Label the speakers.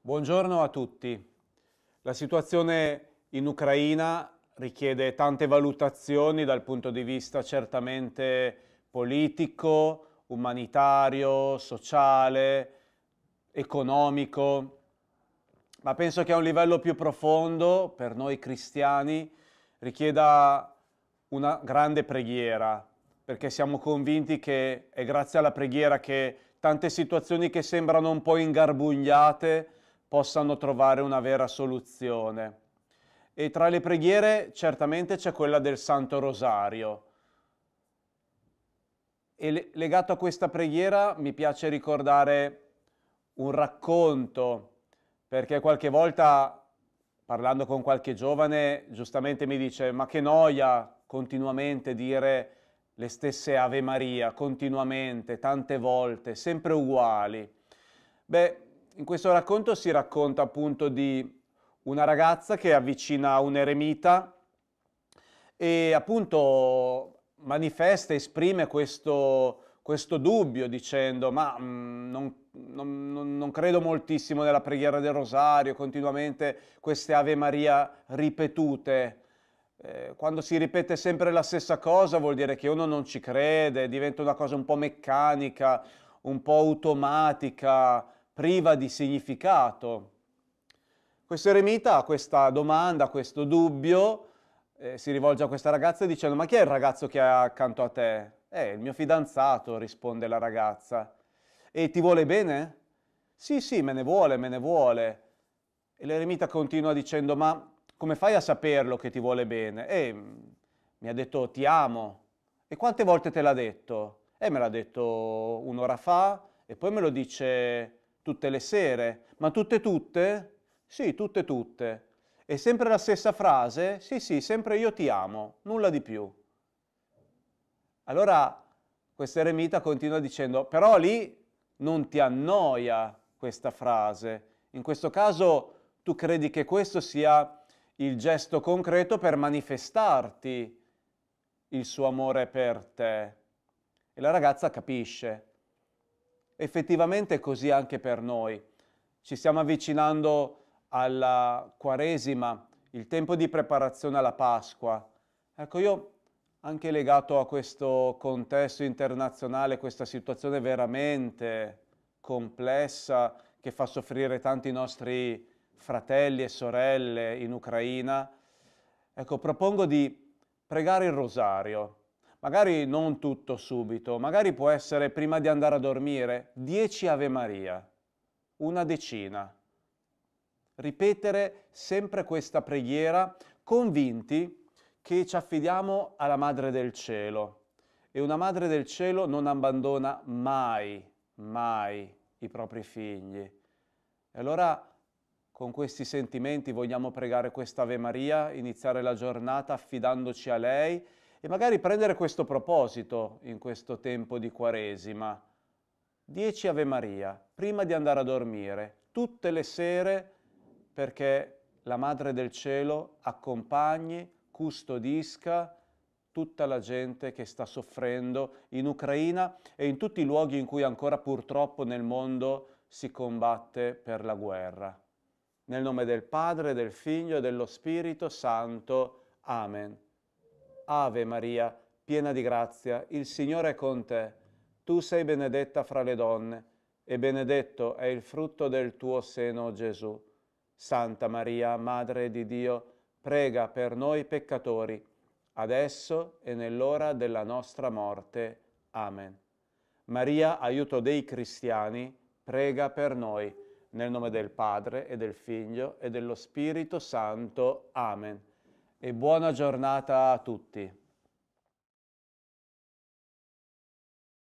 Speaker 1: Buongiorno a tutti. La situazione in Ucraina richiede tante valutazioni dal punto di vista certamente politico, umanitario, sociale, economico, ma penso che a un livello più profondo, per noi cristiani, richieda una grande preghiera, perché siamo convinti che è grazie alla preghiera che tante situazioni che sembrano un po' ingarbugliate possano trovare una vera soluzione. E tra le preghiere certamente c'è quella del Santo Rosario. E legato a questa preghiera mi piace ricordare un racconto, perché qualche volta parlando con qualche giovane giustamente mi dice ma che noia continuamente dire le stesse Ave Maria, continuamente, tante volte, sempre uguali. Beh, in questo racconto si racconta appunto di una ragazza che avvicina un eremita e appunto manifesta, esprime questo, questo dubbio dicendo ma mh, mhmm, non, non, non credo moltissimo nella preghiera del rosario, continuamente queste Ave Maria ripetute eh, quando si ripete sempre la stessa cosa vuol dire che uno non ci crede, diventa una cosa un po' meccanica, un po' automatica, priva di significato. Questo eremita ha questa domanda, questo dubbio, eh, si rivolge a questa ragazza dicendo ma chi è il ragazzo che è accanto a te? Eh, il mio fidanzato, risponde la ragazza. E ti vuole bene? Sì, sì, me ne vuole, me ne vuole. E l'eremita continua dicendo ma come fai a saperlo che ti vuole bene? E eh, mi ha detto ti amo. E quante volte te l'ha detto? E eh, me l'ha detto un'ora fa e poi me lo dice tutte le sere, ma tutte tutte? Sì, tutte tutte. E sempre la stessa frase? Sì, sì, sempre io ti amo, nulla di più. Allora questa eremita continua dicendo, però lì non ti annoia questa frase. In questo caso tu credi che questo sia il gesto concreto per manifestarti il suo amore per te. E la ragazza capisce effettivamente è così anche per noi. Ci stiamo avvicinando alla Quaresima, il tempo di preparazione alla Pasqua. Ecco, io anche legato a questo contesto internazionale, questa situazione veramente complessa che fa soffrire tanti nostri fratelli e sorelle in Ucraina, ecco, propongo di pregare il rosario magari non tutto subito, magari può essere prima di andare a dormire dieci Ave Maria, una decina. Ripetere sempre questa preghiera convinti che ci affidiamo alla Madre del Cielo e una Madre del Cielo non abbandona mai, mai i propri figli. E allora con questi sentimenti vogliamo pregare questa Ave Maria, iniziare la giornata affidandoci a lei e magari prendere questo proposito in questo tempo di Quaresima. Dieci Ave Maria, prima di andare a dormire, tutte le sere perché la Madre del Cielo accompagni, custodisca tutta la gente che sta soffrendo in Ucraina e in tutti i luoghi in cui ancora purtroppo nel mondo si combatte per la guerra. Nel nome del Padre, del Figlio e dello Spirito Santo. Amen. Ave Maria, piena di grazia, il Signore è con te. Tu sei benedetta fra le donne e benedetto è il frutto del tuo seno, Gesù. Santa Maria, Madre di Dio, prega per noi peccatori, adesso e nell'ora della nostra morte. Amen. Maria, aiuto dei cristiani, prega per noi. Nel nome del Padre e del Figlio e dello Spirito Santo. Amen e buona giornata a tutti.